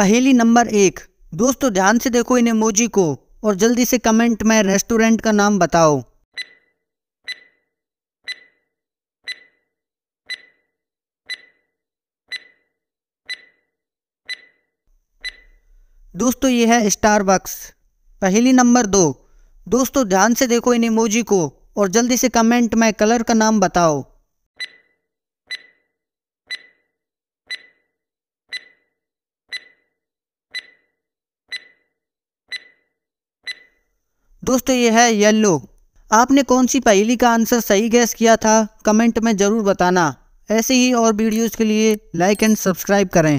पहेली नंबर एक दोस्तों ध्यान से देखो इन इमोजी को और जल्दी से कमेंट में रेस्टोरेंट का नाम बताओ दोस्तों ये है स्टारबक्स पहली नंबर दो दोस्तों ध्यान से देखो इन इमोजी को और जल्दी से कमेंट में कलर का नाम बताओ दोस्तों ये है येल्लो आपने कौन सी पहली का आंसर सही गैस किया था कमेंट में ज़रूर बताना ऐसे ही और वीडियोज़ के लिए लाइक एंड सब्सक्राइब करें